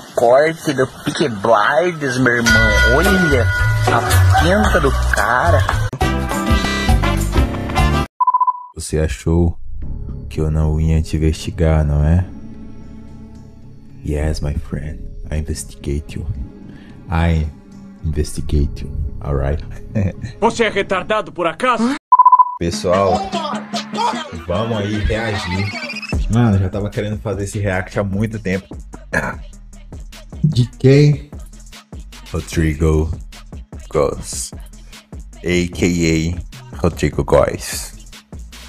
o corte do Pique Blides, meu irmão. Olha a pinta do cara. Você achou que eu não ia te investigar, não é? Yes, my friend. I investigate you. I investigate you, alright? Você é retardado por acaso? Pessoal, vamos aí reagir. Mano, já tava querendo fazer esse react há muito tempo de quem? Rodrigo Goss, a.k.a. Rodrigo Góes.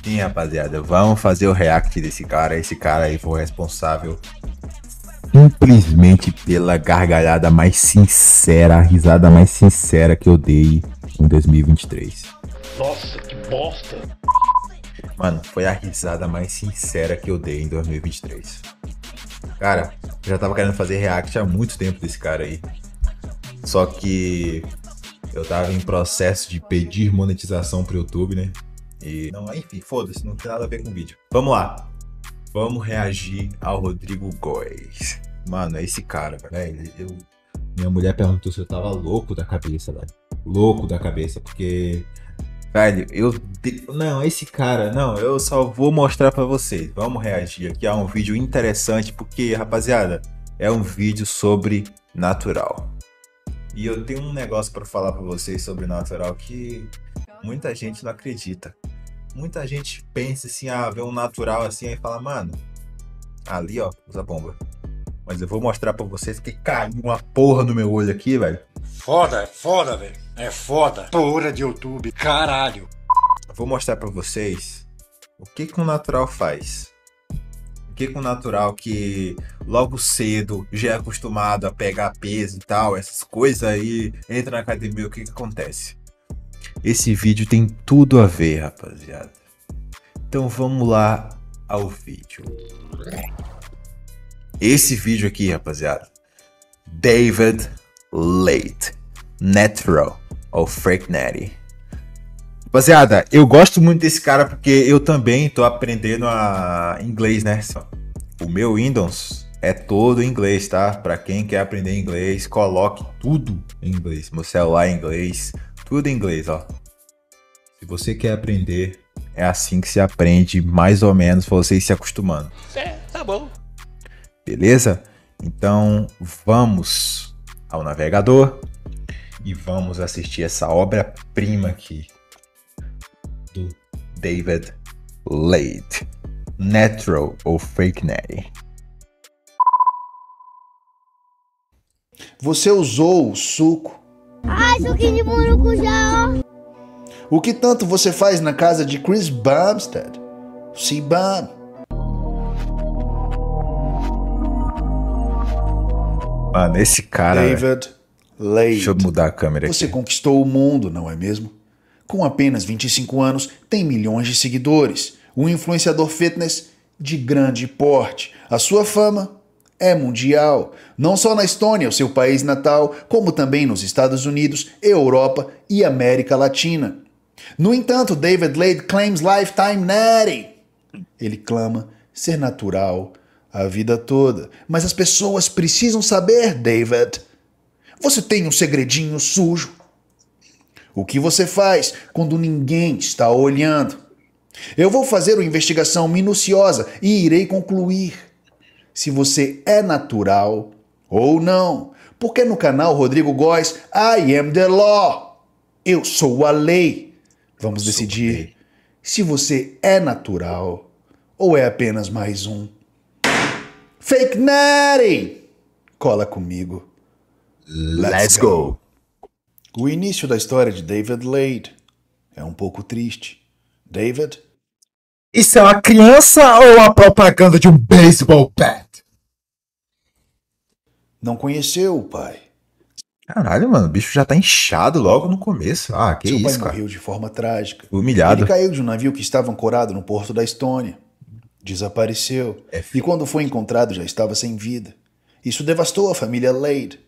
Sim, rapaziada, vamos fazer o react desse cara. Esse cara aí foi responsável simplesmente pela gargalhada mais sincera, a risada mais sincera que eu dei em 2023. Nossa, que bosta! Mano, foi a risada mais sincera que eu dei em 2023. Cara, eu já tava querendo fazer react há muito tempo desse cara aí. Só que eu tava em processo de pedir monetização pro YouTube, né? E. Não, enfim, foda-se, não tem nada a ver com o vídeo. Vamos lá. Vamos reagir ao Rodrigo Góes. Mano, é esse cara, velho. É, eu... Minha mulher perguntou se eu tava louco da cabeça, velho. Louco da cabeça, porque Velho, eu. Não, esse cara, não, eu só vou mostrar para vocês. Vamos reagir aqui a um vídeo interessante, porque, rapaziada, é um vídeo sobre natural. E eu tenho um negócio para falar para vocês sobre natural que muita gente não acredita. Muita gente pensa assim, ah, vê um natural assim e fala, mano, ali ó, usa bomba. Mas eu vou mostrar para vocês que caiu uma porra no meu olho aqui, velho. Foda, é foda, velho. É foda. Porra de YouTube, caralho. Vou mostrar para vocês o que que o natural faz. O que que o natural que logo cedo já é acostumado a pegar peso e tal, essas coisas aí, entra na academia, o que que acontece? Esse vídeo tem tudo a ver, rapaziada. Então vamos lá ao vídeo. Esse vídeo aqui, rapaziada. David Late, Natural ou Frank Natty. Rapaziada, eu gosto muito desse cara porque eu também tô aprendendo a inglês, né? O meu Windows é todo em inglês, tá? Para quem quer aprender inglês, coloque tudo em inglês. Meu celular em é inglês, tudo em inglês, ó. Se você quer aprender, é assim que se aprende, mais ou menos, você se acostumando. É, tá bom. Beleza? Então, vamos ao navegador e vamos assistir essa obra-prima aqui do David Lade. Natural ou Fake Natty? Você usou o suco. Ai, suquinho de maracujá, O que tanto você faz na casa de Chris Bumstead? Sim, Bum. Mano, ah, esse cara. David Late. Deixa eu mudar a câmera Você conquistou o mundo, não é mesmo? Com apenas 25 anos, tem milhões de seguidores. Um influenciador fitness de grande porte. A sua fama é mundial. Não só na Estônia, o seu país natal, como também nos Estados Unidos, Europa e América Latina. No entanto, David Lade claims lifetime natty. Ele clama ser natural, a vida toda. Mas as pessoas precisam saber, David. Você tem um segredinho sujo. O que você faz quando ninguém está olhando? Eu vou fazer uma investigação minuciosa e irei concluir se você é natural ou não. Porque no canal Rodrigo Góes, I am the law. Eu sou a lei. Vamos decidir se você é natural ou é apenas mais um. Fake Natty! Cola comigo. Let's go! O início da história de David Lade é um pouco triste. David? Isso é uma criança ou a propaganda de um baseball bat? Não conheceu o pai. Caralho, mano, o bicho já tá inchado logo no começo. Ah, que Seu isso, pai cara. morreu de forma trágica. Humilhado. Ele caiu de um navio que estava ancorado no porto da Estônia. Desapareceu. É e quando foi encontrado já estava sem vida. Isso devastou a família Lade.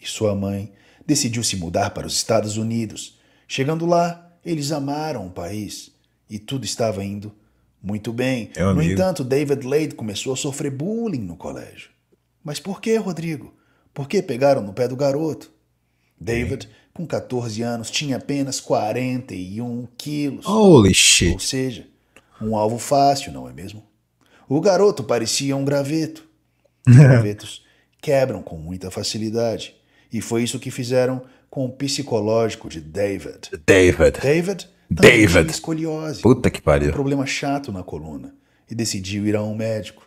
E sua mãe decidiu se mudar para os Estados Unidos. Chegando lá, eles amaram o país. E tudo estava indo muito bem. É um no amigo. entanto, David Lade começou a sofrer bullying no colégio. Mas por que, Rodrigo? Por que pegaram no pé do garoto? David, Sim. É. com 14 anos, tinha apenas 41 quilos. Holy shit! Ou seja, um alvo fácil, não é mesmo? O garoto parecia um graveto. Os gravetos quebram com muita facilidade. E foi isso que fizeram com o psicológico de David. David. David. David. Escoliose. Puta que pariu. Um problema chato na coluna. E decidiu ir a um médico.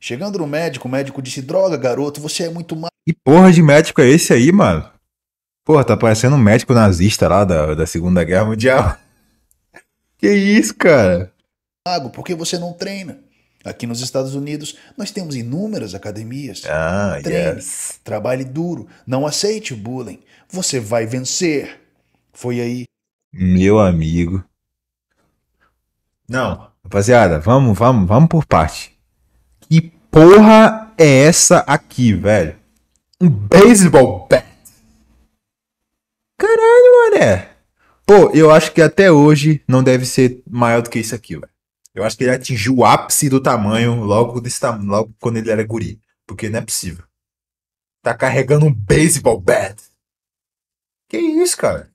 Chegando no médico, o médico disse: Droga, garoto, você é muito mal. Que porra de médico é esse aí, mano? Porra, tá parecendo um médico nazista lá da, da Segunda Guerra Mundial. que isso, cara? Mago, por que você não treina? Aqui nos Estados Unidos, nós temos inúmeras academias. Ah, Treine, yes. trabalhe duro, não aceite o bullying. Você vai vencer. Foi aí. Meu amigo. Não, rapaziada, vamos, vamos, vamos por parte. Que porra é essa aqui, velho? Um baseball bat. Caralho, mané. Pô, eu acho que até hoje não deve ser maior do que isso aqui, velho. Eu acho que ele atingiu o ápice do tamanho logo, desse tam logo quando ele era guri. Porque não é possível. Tá carregando um baseball bat. Que isso, cara?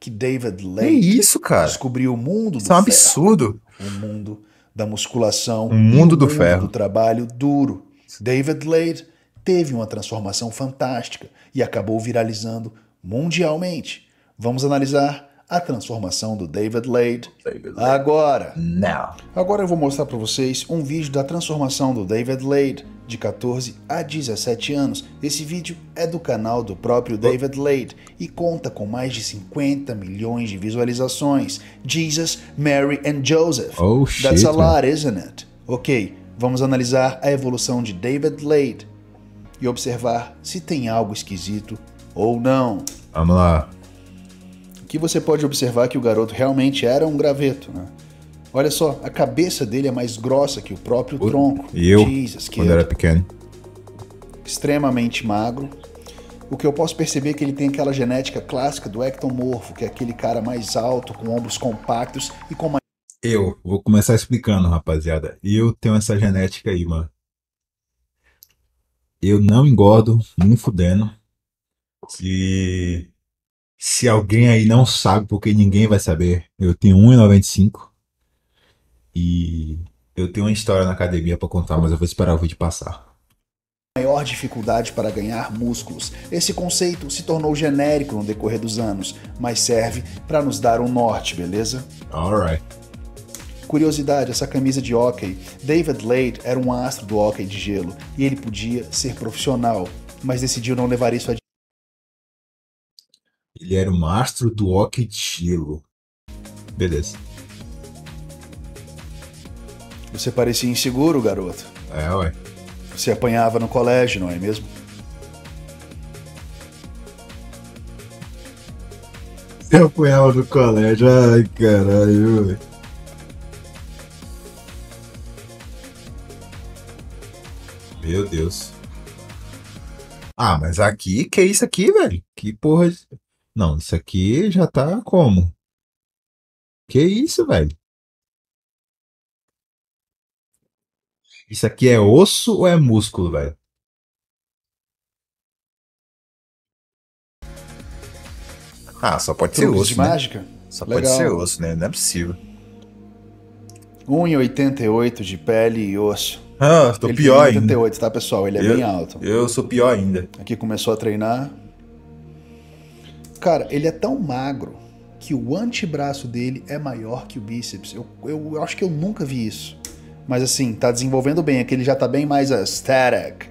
Que David Lake isso, cara? descobriu o mundo isso do Isso é um ferro. absurdo. O mundo da musculação. O mundo do o mundo ferro. Do trabalho duro. David Lade teve uma transformação fantástica e acabou viralizando mundialmente. Vamos analisar a transformação do David Lade. Agora. Now. Agora eu vou mostrar para vocês um vídeo da transformação do David Lade de 14 a 17 anos. Esse vídeo é do canal do próprio David Lade e conta com mais de 50 milhões de visualizações. Jesus, Mary and Joseph. Oh, shit, That's a lot, man. isn't it? OK, vamos analisar a evolução de David Lade e observar se tem algo esquisito ou não. Vamos lá que você pode observar que o garoto realmente era um graveto, né? Olha só, a cabeça dele é mais grossa que o próprio o... tronco. E eu, Jesus, quando era pequeno. Extremamente magro. O que eu posso perceber é que ele tem aquela genética clássica do ectomorfo, que é aquele cara mais alto, com ombros compactos e com mais... Eu, vou começar explicando, rapaziada. Eu tenho essa genética aí, mano. Eu não engordo, nem fudendo. E se alguém aí não sabe, porque ninguém vai saber, eu tenho 1,95 e eu tenho uma história na academia para contar, mas eu vou esperar o vídeo passar maior dificuldade para ganhar músculos. Esse conceito se tornou genérico no decorrer dos anos, mas serve para nos dar um norte, beleza? Alright. Curiosidade, essa camisa de hockey. David Lade era um astro do hockey de gelo e ele podia ser profissional, mas decidiu não levar isso a ele era o mastro do hockey de gelo. Beleza. Você parecia inseguro, garoto. É, ué. Você apanhava no colégio, não é mesmo? Você apanhava no colégio, ai caralho, ué. Meu Deus. Ah, mas aqui, que é isso aqui, velho? Que porra. Não, isso aqui já tá como? Que isso, velho? Isso aqui é osso ou é músculo, velho? Ah, só pode ser osso. De né? mágica? Só Legal. pode ser osso, né? Não é possível. 1,88 de pele e osso. Ah, tô ele pior 1, 88, ainda. tá, pessoal? Ele é eu, bem alto. Eu sou pior ainda. Aqui começou a treinar, Cara, ele é tão magro que o antebraço dele é maior que o bíceps. Eu, eu, eu acho que eu nunca vi isso. Mas assim, tá desenvolvendo bem. Aqui ele já tá bem mais aesthetic.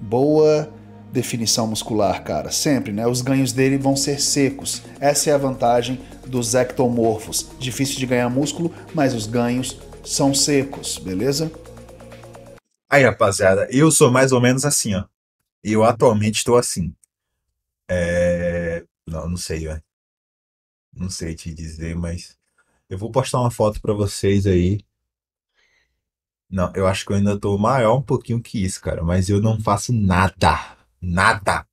Boa definição muscular, cara. Sempre, né? Os ganhos dele vão ser secos. Essa é a vantagem dos ectomorfos. Difícil de ganhar músculo, mas os ganhos são secos, beleza? Aí, rapaziada, eu sou mais ou menos assim, ó. Eu atualmente estou assim. É, não, não sei, velho. Não sei te dizer, mas. Eu vou postar uma foto pra vocês aí. Não, eu acho que eu ainda tô maior um pouquinho que isso, cara. Mas eu não faço nada. Nada.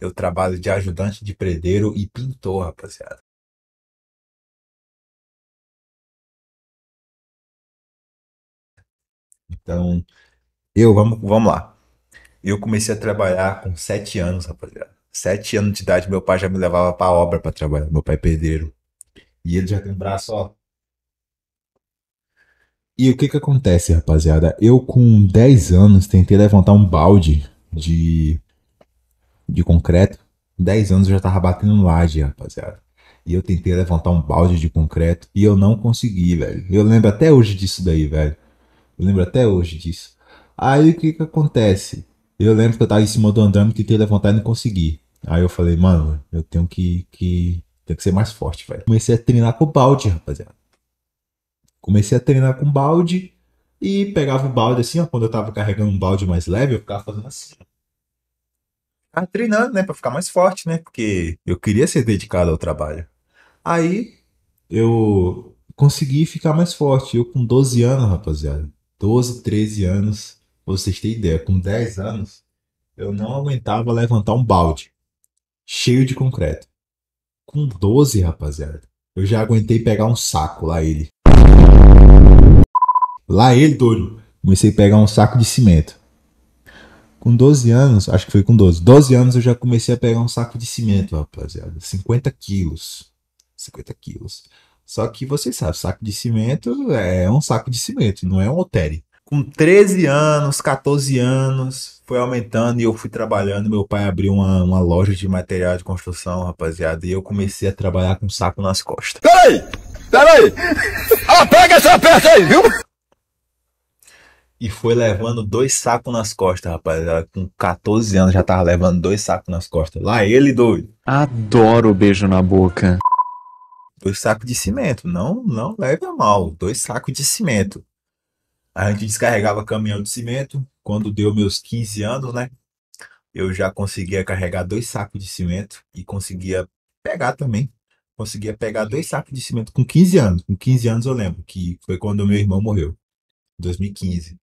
Eu trabalho de ajudante de predeiro e pintor, rapaziada. Então, eu, vamos, vamos lá. Eu comecei a trabalhar com sete anos, rapaziada sete anos de idade, meu pai já me levava pra obra pra trabalhar. Meu pai é pedreiro. E ele já tem um braço, ó. E o que que acontece, rapaziada? Eu com 10 anos tentei levantar um balde de, de concreto. 10 anos eu já tava batendo laje, rapaziada. E eu tentei levantar um balde de concreto e eu não consegui, velho. Eu lembro até hoje disso daí, velho. Eu lembro até hoje disso. Aí o que que acontece? Eu lembro que eu tava em cima do andame, tentei levantar e não consegui. Aí eu falei, mano, eu tenho que, que, tenho que ser mais forte, velho. Comecei a treinar com o balde, rapaziada. Comecei a treinar com balde e pegava o balde assim, ó. Quando eu tava carregando um balde mais leve, eu ficava fazendo assim. Ficava treinando, né? Pra ficar mais forte, né? Porque eu queria ser dedicado ao trabalho. Aí eu consegui ficar mais forte. Eu com 12 anos, rapaziada. 12, 13 anos. Pra vocês terem ideia, com 10 anos, eu não aguentava levantar um balde cheio de concreto. Com 12, rapaziada, eu já aguentei pegar um saco lá ele. Lá ele, doido. Comecei a pegar um saco de cimento. Com 12 anos, acho que foi com 12. 12 anos eu já comecei a pegar um saco de cimento, rapaziada. 50 quilos. 50 quilos. Só que vocês sabem, saco de cimento é um saco de cimento, não é um altere com 13 anos, 14 anos, foi aumentando e eu fui trabalhando. Meu pai abriu uma, uma loja de material de construção, rapaziada, e eu comecei a trabalhar com saco nas costas. Peraí! Peraí! Ah, pega essa peça aí, viu? E foi levando dois sacos nas costas, rapaziada. Com 14 anos já tava levando dois sacos nas costas. Lá ele, doido. Adoro o beijo na boca. Dois sacos de cimento. Não, não leve a mal. Dois sacos de cimento. A gente descarregava caminhão de cimento. Quando deu meus 15 anos, né? Eu já conseguia carregar dois sacos de cimento e conseguia pegar também. Conseguia pegar dois sacos de cimento com 15 anos. Com 15 anos eu lembro, que foi quando meu irmão morreu, em 2015.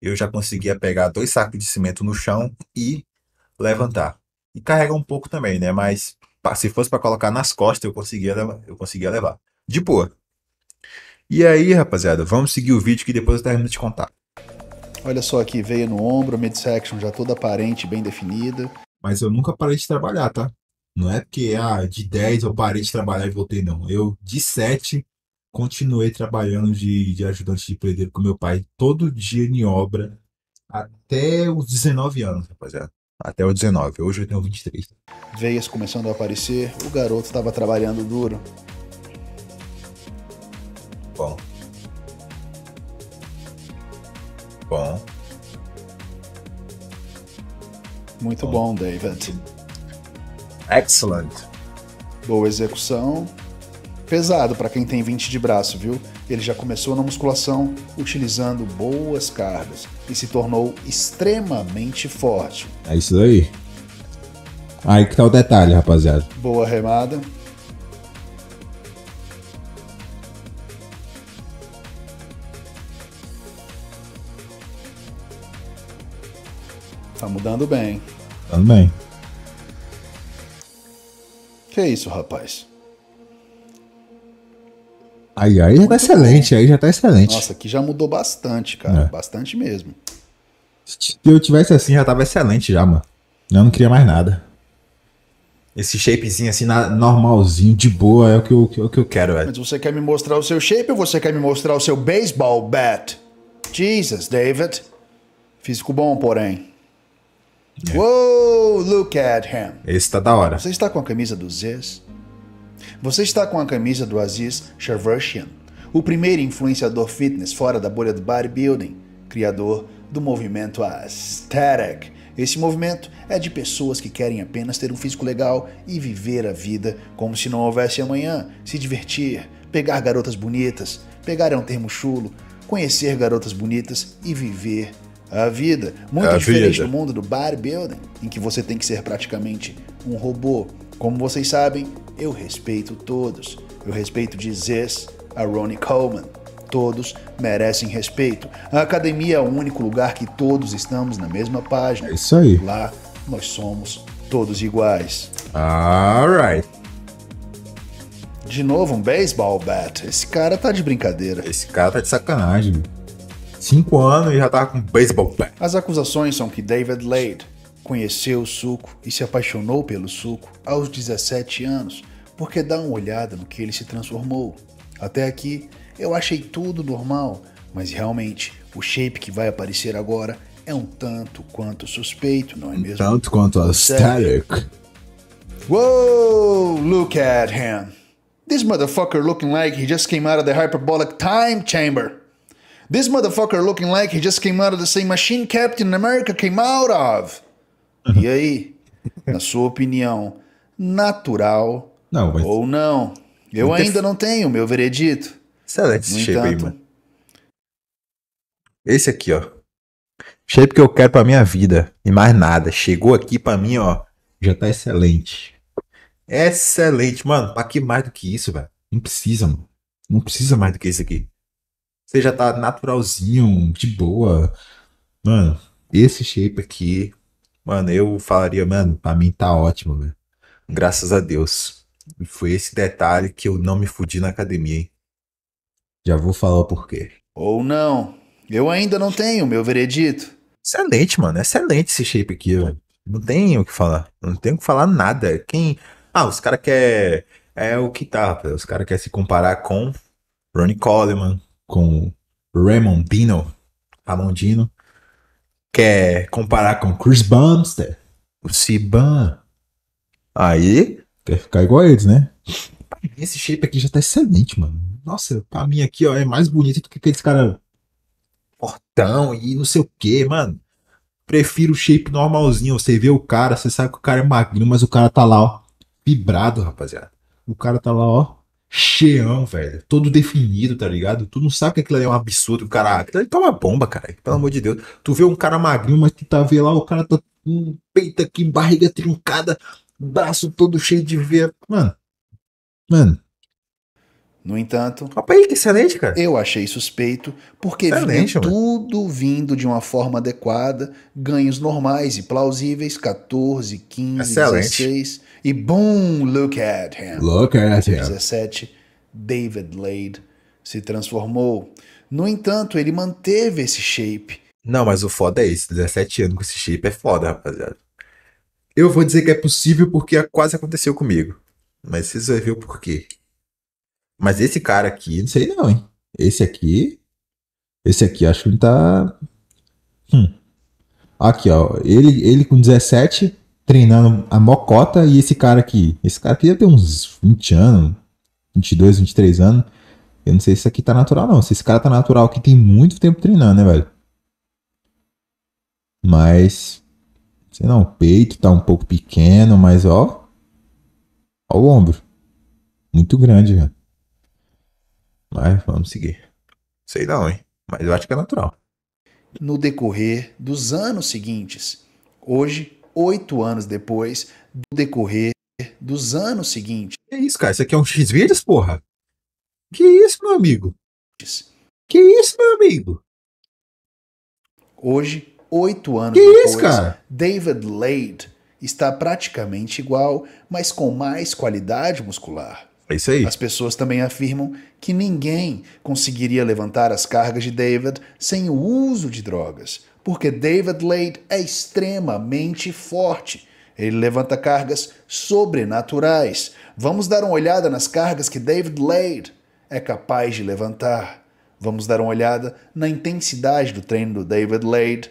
Eu já conseguia pegar dois sacos de cimento no chão e levantar. E carregar um pouco também, né? Mas se fosse para colocar nas costas, eu conseguia levar. Eu conseguia levar. De boa. E aí, rapaziada, vamos seguir o vídeo que depois eu termino de contar. Olha só aqui, veia no ombro, midsection já toda aparente, bem definida. Mas eu nunca parei de trabalhar, tá? Não é porque ah, de 10 eu parei de trabalhar e voltei, não. Eu, de 7, continuei trabalhando de, de ajudante de pedreiro com meu pai todo dia em obra até os 19 anos, rapaziada. Até os 19, hoje eu tenho 23. Veias começando a aparecer, o garoto estava trabalhando duro. Bom. Bom. Muito bom, bom David. Excellent. Boa execução. Pesado para quem tem 20 de braço, viu? Ele já começou na musculação utilizando boas cargas e se tornou extremamente forte. É isso aí. Aí que tá o detalhe, rapaziada. Boa remada. Tá mudando bem. Mudando bem. Que é isso, rapaz? Aí, aí já tá excelente, bem. aí já tá excelente. Nossa, aqui já mudou bastante, cara. É. Bastante mesmo. Se eu tivesse assim, já tava excelente já, mano. Eu não queria mais nada. Esse shapezinho assim, na, normalzinho, de boa, é o que eu, que é que eu quero, velho. Mas você quer me mostrar o seu shape ou você quer me mostrar o seu baseball bat? Jesus, David. Físico bom, porém. É. Wow, look at him. Esse tá da hora. Você está com a camisa do Ziz? Você está com a camisa do Aziz Shervashian, o primeiro influenciador fitness fora da bolha do bodybuilding, criador do movimento Aesthetic. Esse movimento é de pessoas que querem apenas ter um físico legal e viver a vida como se não houvesse amanhã, se divertir, pegar garotas bonitas, pegar é um termo chulo, conhecer garotas bonitas e viver a vida. Muito a diferente vida. do mundo do bodybuilding, em que você tem que ser praticamente um robô. Como vocês sabem, eu respeito todos. Eu respeito de Zez a Ronnie Coleman. Todos merecem respeito. A academia é o único lugar que todos estamos na mesma página. É isso aí. Lá nós somos todos iguais. Alright. De novo um baseball bat. Esse cara tá de brincadeira. Esse cara tá de sacanagem. Cinco anos e já tava com baseball bat. As acusações são que David Lade conheceu o suco e se apaixonou pelo suco aos 17 anos, porque dá uma olhada no que ele se transformou. Até aqui, eu achei tudo normal, mas realmente, o shape que vai aparecer agora é um tanto quanto suspeito, não é mesmo? tanto quanto aesthetic. Whoa, look at him. This motherfucker looking like he just came out of the hyperbolic time chamber. This motherfucker looking like he just came out of the same machine Captain America came out of. Uhum. E aí, na sua opinião, natural não, mas... ou não? Eu ainda não tenho meu veredito. Excelente esse shape entanto... aí, mano. Esse aqui, ó. Shape que eu quero pra minha vida. E mais nada. Chegou aqui pra mim, ó. Já tá excelente. Excelente, mano. Pra que mais do que isso, velho? Não precisa, mano. Não precisa mais do que isso aqui. Você já tá naturalzinho, de boa. Mano, esse shape aqui, mano, eu falaria, mano, pra mim tá ótimo, velho. Graças a Deus. Foi esse detalhe que eu não me fudi na academia, hein? Já vou falar o porquê. Ou não. Eu ainda não tenho meu veredito. Excelente, mano. Excelente esse shape aqui, velho. Não tenho o que falar. Não tenho o que falar nada. Quem. Ah, os caras querem. É o que tá, Os caras querem se comparar com Ronnie Coleman, com Raymondino, Ramondino, quer comparar com Chris Bumster, o Siban. Aí, quer ficar igual a eles, né? Esse shape aqui já tá excelente, mano. Nossa, pra mim aqui, ó, é mais bonito do que aqueles cara portão e não sei o que, mano. Prefiro o shape normalzinho. Você vê o cara, você sabe que o cara é magrinho, mas o cara tá lá, ó, vibrado, rapaziada. O cara tá lá, ó, Cheão velho. Todo definido, tá ligado? Tu não sabe que aquilo ali é um absurdo, cara. Aquilo ali tá uma bomba, cara. Pelo amor de Deus. Tu vê um cara magrinho, mas tu tá vendo lá, o cara tá com peito aqui, barriga trincada, braço todo cheio de ver. Mano. Mano. No entanto, Rapaz, é excelente, cara. eu achei suspeito porque excelente, vinha tudo vindo de uma forma adequada, ganhos normais e plausíveis, 14, 15, excelente. 16. E boom, look at him. Look at him. 17, David Lade se transformou. No entanto, ele manteve esse shape. Não, mas o foda é esse. 17 anos com esse shape é foda, rapaziada. Eu vou dizer que é possível porque quase aconteceu comigo. Mas vocês vão ver o porquê. Mas esse cara aqui, não sei não, hein? Esse aqui. Esse aqui, acho que ele tá. Hum. Aqui, ó. Ele, ele com 17 treinando a mocota e esse cara aqui. Esse cara aqui já tem uns 20 anos, 22, 23 anos. Eu não sei se isso aqui tá natural, não. Se esse cara tá natural aqui, tem muito tempo treinando, né, velho? Mas. Sei não, o peito tá um pouco pequeno, mas ó. Ó o ombro. Muito grande, velho. Mas vamos seguir. Sei não, hein? Mas eu acho que é natural. No decorrer dos anos seguintes, hoje oito anos depois do decorrer dos anos seguintes. Que isso, cara? Isso aqui é um X-Vídeos, porra? Que isso, meu amigo? Que isso, meu amigo? Hoje, oito anos que depois, isso, cara? David Lade está praticamente igual, mas com mais qualidade muscular. É isso aí. As pessoas também afirmam que ninguém conseguiria levantar as cargas de David sem o uso de drogas, porque David Lade é extremamente forte. Ele levanta cargas sobrenaturais. Vamos dar uma olhada nas cargas que David Lade é capaz de levantar. Vamos dar uma olhada na intensidade do treino do David Lade.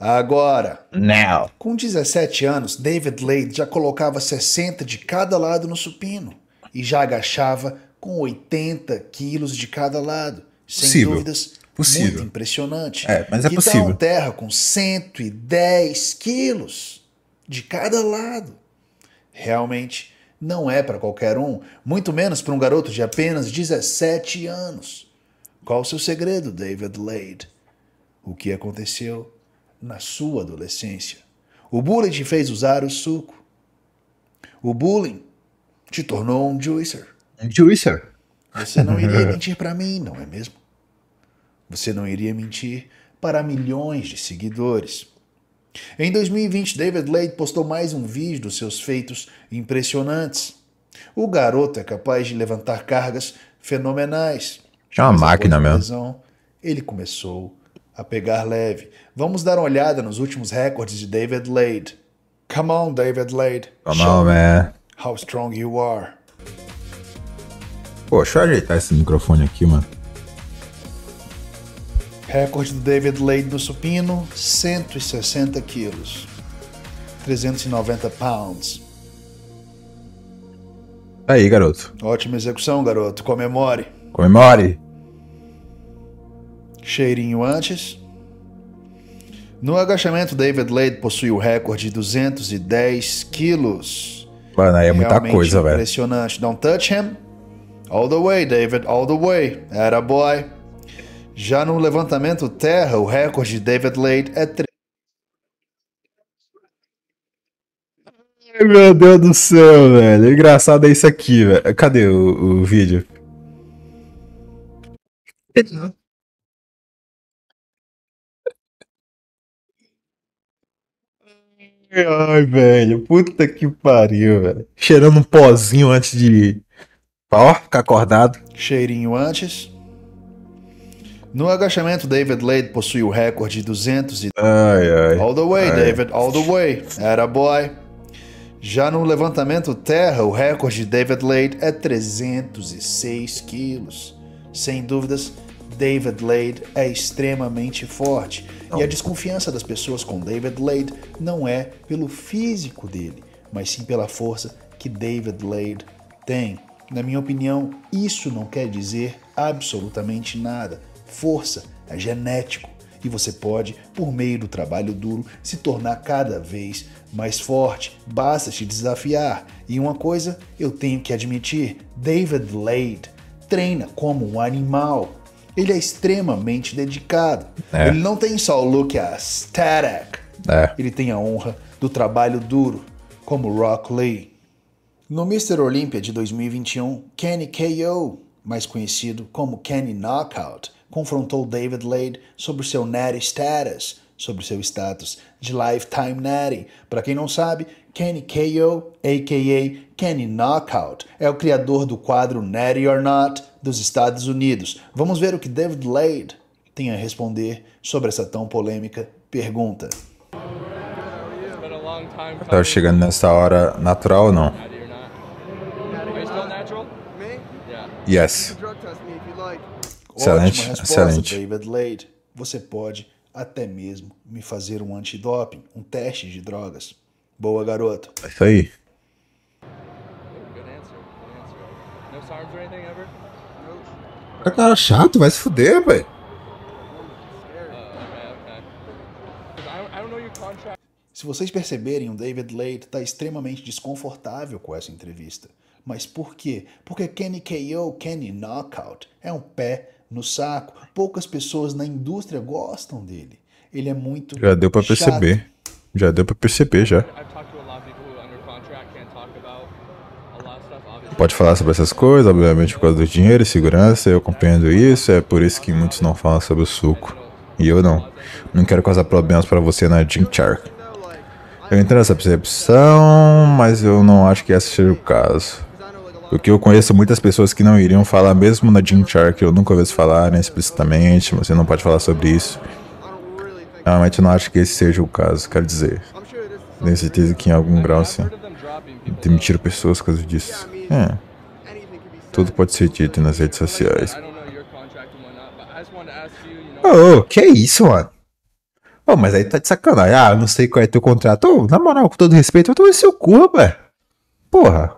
Agora! Now. Com 17 anos, David Lade já colocava 60 de cada lado no supino e já agachava com 80 quilos de cada lado. Sem Possível. dúvidas, Possível. Muito impressionante. É, mas é que possível. Tá uma terra com 110 quilos de cada lado. Realmente não é para qualquer um, muito menos para um garoto de apenas 17 anos. Qual o seu segredo, David Lade? O que aconteceu na sua adolescência? O bullying te fez usar o suco. O bullying te tornou um juicer. Um juicer. Você não iria mentir para mim, não é mesmo? Você não iria mentir para milhões de seguidores. Em 2020, David Lade postou mais um vídeo dos seus feitos impressionantes. O garoto é capaz de levantar cargas fenomenais. É uma máquina mesmo. ele começou a pegar leve. Vamos dar uma olhada nos últimos recordes de David Lade. Come on, David Lade. Come Show on, man. How strong you are. Pô, deixa eu ajeitar esse microfone aqui, mano. Recorde do David Lade no supino, 160 quilos, 390 pounds. Aí, garoto. Ótima execução, garoto. Comemore. Comemore. Cheirinho antes. No agachamento, David Lade possui o recorde de 210 quilos. Mano, aí é muita coisa, velho. Impressionante. Don't touch him. All the way, David, all the way. Era boy. Já no levantamento terra, o recorde de David Lade é 3. Meu Deus do céu, velho. É engraçado é isso aqui, velho. Cadê o, o vídeo? Ai, velho. Puta que pariu, velho. Cheirando um pozinho antes de. Ó, ficar acordado. Cheirinho antes. No agachamento, David Lade possui o recorde de 200 e... Ai, ai, all the way, ai. David, all the way. Era boy. Já no levantamento terra, o recorde de David Lade é 306 quilos. Sem dúvidas, David Lade é extremamente forte. Não. E a desconfiança das pessoas com David Lade não é pelo físico dele, mas sim pela força que David Lade tem. Na minha opinião, isso não quer dizer absolutamente nada força, é genético. E você pode, por meio do trabalho duro, se tornar cada vez mais forte. Basta te desafiar. E uma coisa eu tenho que admitir: David Lade treina como um animal. Ele é extremamente dedicado. É. Ele não tem só o look aesthetic. É. Ele tem a honra do trabalho duro, como Rock Lee. No Mr. Olympia de 2021, Kenny KO, mais conhecido como Kenny Knockout, confrontou David Lade sobre seu Natty status, sobre seu status de Lifetime Natty. Para quem não sabe, Kenny KO, a.k.a. Kenny Knockout, é o criador do quadro Natty or Not dos Estados Unidos. Vamos ver o que David Lade tem a responder sobre essa tão polêmica pergunta. Tá chegando nessa hora natural ou não? Yes. Excelente, Ótima resposta, excelente. David Lade. Você pode até mesmo me fazer um antidoping, um teste de drogas. Boa, garoto. É isso aí. É cara chato, vai se fuder, velho. Se vocês perceberem, o David Lade está extremamente desconfortável com essa entrevista. Mas por quê? Porque Kenny KO, Kenny Knockout, é um pé no saco. Poucas pessoas na indústria gostam dele. Ele é muito. Já deu para perceber. Já deu para perceber já. Pode falar sobre essas coisas, obviamente por causa do dinheiro e segurança, eu compreendo isso, é por isso que muitos não falam sobre o suco. E eu não. Não quero causar problemas para você na Jim Chark. Eu entendo essa percepção, mas eu não acho que esse seja o caso. Porque eu conheço muitas pessoas que não iriam falar, mesmo na Jim Char, que eu nunca ouvi falar né, explicitamente, você não pode falar sobre isso. Realmente não acho que esse seja o caso, quero dizer. Tenho certeza que em algum grau, sim, demitiram pessoas por causa disso. É. Tudo pode ser dito nas redes sociais. Ô, oh, que isso, mano? Ô, oh, mas aí tá de sacanagem. Ah, não sei qual é teu contrato. oh, na moral, com todo respeito, eu tô em seu cu, velho. Porra.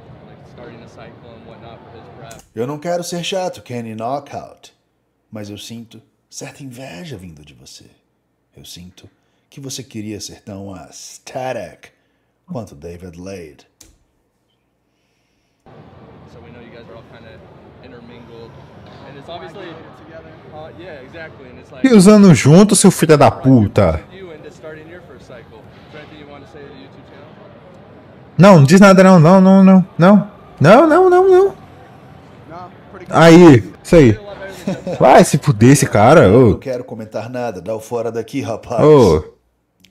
Eu não quero ser chato, Kenny Knockout, mas eu sinto certa inveja vindo de você. Eu sinto que você queria ser tão aesthetic quanto David Lade. So we know you guys are all kind of intermingled. And it's obviously uh, yeah, exactly. And it's like e usando junto, seu filho da puta. Não, não diz nada não, não, não, não, não. Não, não, não, não. Aí, isso aí. Vai se fuder esse cara. Oh. Não quero comentar nada, dá o fora daqui, rapaz. Oh.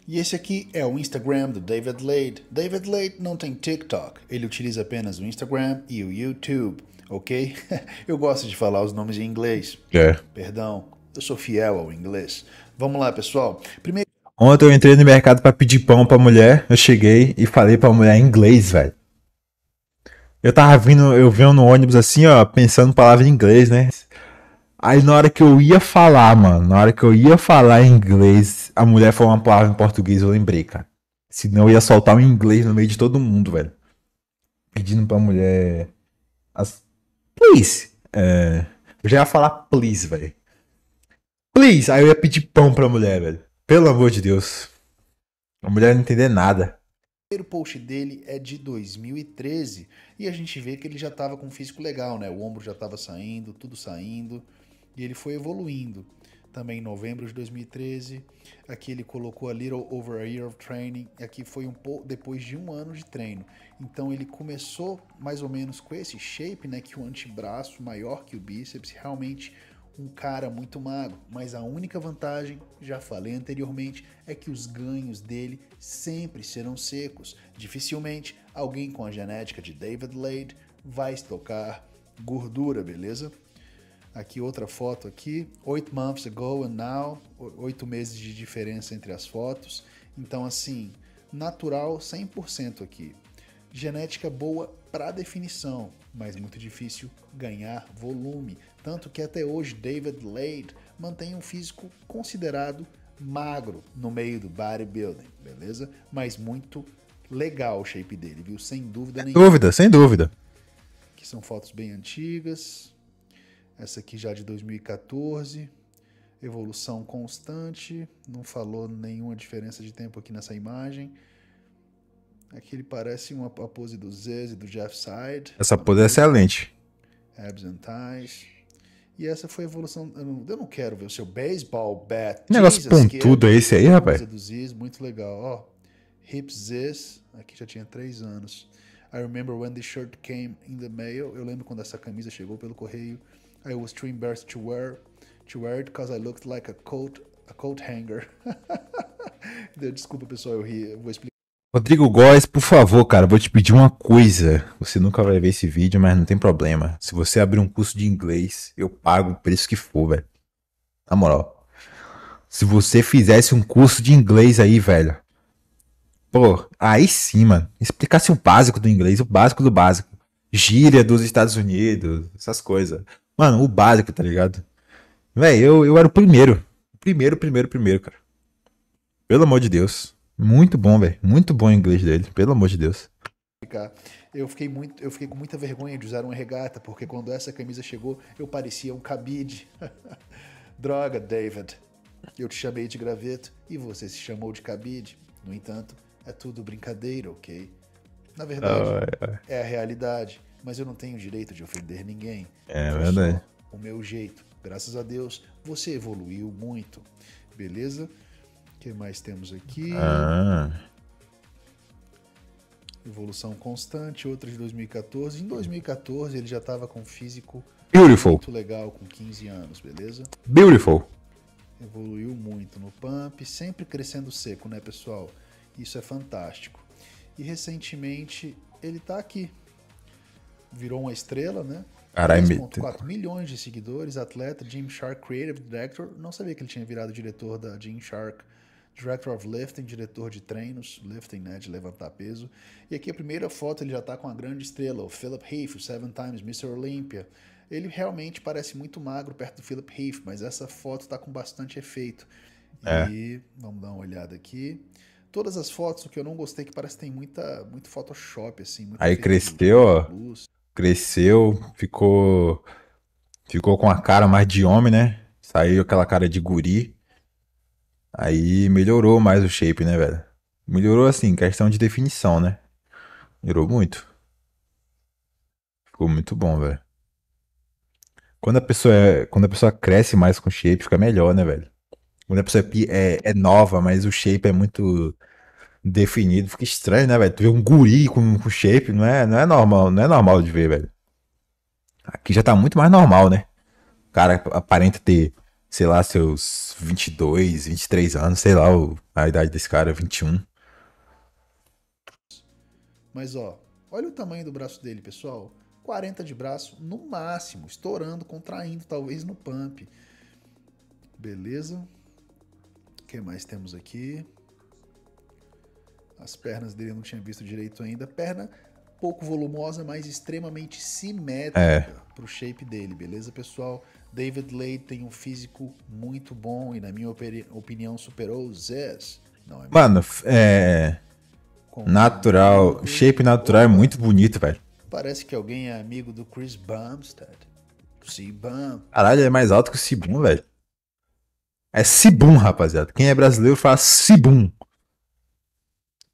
E esse aqui é o Instagram do David Lade. David Lade não tem TikTok, ele utiliza apenas o Instagram e o YouTube, ok? Eu gosto de falar os nomes em inglês. É. Perdão, eu sou fiel ao inglês. Vamos lá, pessoal. Primeiro. Ontem eu entrei no mercado para pedir pão pra mulher, eu cheguei e falei pra mulher em inglês, velho. Eu tava vindo, eu vendo no ônibus assim, ó, pensando palavra em inglês, né? Aí na hora que eu ia falar, mano, na hora que eu ia falar em inglês, a mulher falou uma palavra em português, eu lembrei, cara. Senão eu ia soltar um inglês no meio de todo mundo, velho. Pedindo pra mulher. As... Please! É... Eu já ia falar please, velho. Please! Aí eu ia pedir pão pra mulher, velho. Pelo amor de Deus. A mulher não entender nada. O primeiro post dele é de 2013 e a gente vê que ele já estava com um físico legal, né? O ombro já estava saindo, tudo saindo, e ele foi evoluindo. Também em novembro de 2013, aqui ele colocou a Little Over a Year of Training, aqui foi um pouco depois de um ano de treino. Então ele começou mais ou menos com esse shape, né? Que o antebraço maior que o bíceps, realmente um cara muito magro, mas a única vantagem, já falei anteriormente, é que os ganhos dele sempre serão secos. Dificilmente alguém com a genética de David Lade vai estocar gordura, beleza? Aqui outra foto aqui, Eight months ago and now, oito meses de diferença entre as fotos. Então assim, natural 100% aqui. Genética boa para definição, mas muito difícil ganhar volume, tanto que até hoje David Lade mantém um físico considerado magro no meio do bodybuilding, beleza? Mas muito legal o shape dele, viu? Sem dúvida nenhuma. Dúvida, sem dúvida. Que são fotos bem antigas. Essa aqui já de 2014. Evolução constante. Não falou nenhuma diferença de tempo aqui nessa imagem. Aqui ele parece uma a pose do Zez e do Jeff Side. Essa pose é excelente. Abs and ties E essa foi a evolução. Eu não, eu não quero ver o seu baseball bat. Que negócio pontudo é esse aí, rapaz? Do Ziz, muito legal. Ó, Hips This, aqui já tinha três anos. I remember when this shirt came in the mail. Eu lembro quando essa camisa chegou pelo correio. I was too embarrassed to wear, to wear it because I looked like a coat, a coat hanger. Desculpa, pessoal, eu ri, eu vou explicar. Rodrigo Góes, por favor, cara, vou te pedir uma coisa. Você nunca vai ver esse vídeo, mas não tem problema. Se você abrir um curso de inglês, eu pago o preço que for, velho. Na moral. Se você fizesse um curso de inglês aí, velho, Pô, aí sim, mano. Explicasse o básico do inglês, o básico do básico. Gíria dos Estados Unidos, essas coisas. Mano, o básico, tá ligado? Véi, eu, eu era o primeiro. Primeiro, primeiro, primeiro, cara. Pelo amor de Deus. Muito bom, velho. Muito bom o inglês dele, pelo amor de Deus. Eu fiquei, muito, eu fiquei com muita vergonha de usar uma regata, porque quando essa camisa chegou, eu parecia um cabide. Droga, David. Eu te chamei de graveto e você se chamou de cabide. No entanto, é tudo brincadeira, ok? Na verdade, é. é a realidade. Mas eu não tenho direito de ofender ninguém. É verdade. O meu jeito. Graças a Deus, você evoluiu muito. Beleza? O que mais temos aqui? Ah. Evolução constante, outra de 2014. Em 2014, ele já estava com físico Beautiful. muito legal, com 15 anos, beleza? Beautiful. Evoluiu muito no pump, sempre crescendo seco, né, pessoal? Isso é fantástico. E recentemente ele está aqui. Virou uma estrela, né? 3.4 milhões de seguidores, atleta, Jim Shark Creative Director. Não sabia que ele tinha virado diretor da Jim Shark, Director of Lifting, diretor de treinos, lifting, né, de levantar peso. E aqui a primeira foto ele já está com a grande estrela, o Philip Heath, o Seven Times Mr. Olympia. Ele realmente parece muito magro perto do Philip Heath, mas essa foto está com bastante efeito. É. E vamos dar uma olhada aqui todas as fotos, o que eu não gostei, é que parece que tem muita, muito Photoshop, assim. Muito Aí cresceu, ó. Cresceu, ficou. Ficou com a cara mais de homem, né? Saiu aquela cara de guri. Aí melhorou mais o shape, né, velho? Melhorou assim, questão de definição, né? Melhorou muito. Ficou muito bom, velho. Quando a pessoa, é, quando a pessoa cresce mais com shape, fica melhor, né, velho? Quando a pessoa é, é, é nova, mas o shape é muito definido, fica estranho, né, velho? Tu vê um guri com, com shape, não é, não é normal, não é normal de ver, velho. Aqui já tá muito mais normal, né? O cara aparenta ter, sei lá, seus 22, 23 anos, sei lá, o, a idade desse cara, 21. Mas ó, olha o tamanho do braço dele, pessoal. 40 de braço no máximo, estourando, contraindo, talvez no pump. Beleza? que mais temos aqui? As pernas dele eu não tinha visto direito ainda. Perna pouco volumosa, mas extremamente simétrica é. pro shape dele, beleza, pessoal? David Lay tem um físico muito bom e, na minha opinião, superou o Zez. Não, é Mano, é. Natural. Shape natural é muito bonito, velho. Parece que alguém é amigo do Chris Bumstead. C-Bum. Caralho, ele é mais alto que o Cibum, velho. É Cibum, rapaziada. Quem é brasileiro fala Cibum.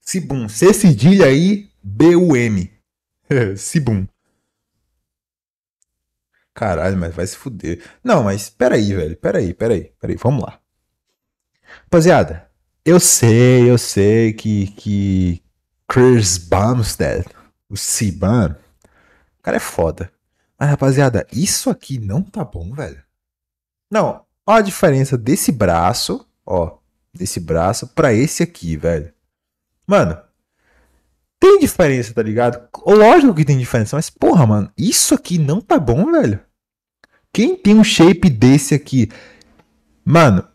Cibum. C cedilha aí, B-U-M. Cibum. Caralho, mas vai se fuder. Não, mas peraí, velho. Peraí, peraí, peraí. Vamos lá. Rapaziada, eu sei, eu sei que, que Chris Bumstead, o Siban, o cara é foda. Mas, rapaziada, isso aqui não tá bom, velho. Não, Olha a diferença desse braço, ó, desse braço para esse aqui, velho. Mano, tem diferença, tá ligado? Lógico que tem diferença, mas porra, mano, isso aqui não tá bom, velho. Quem tem um shape desse aqui, mano,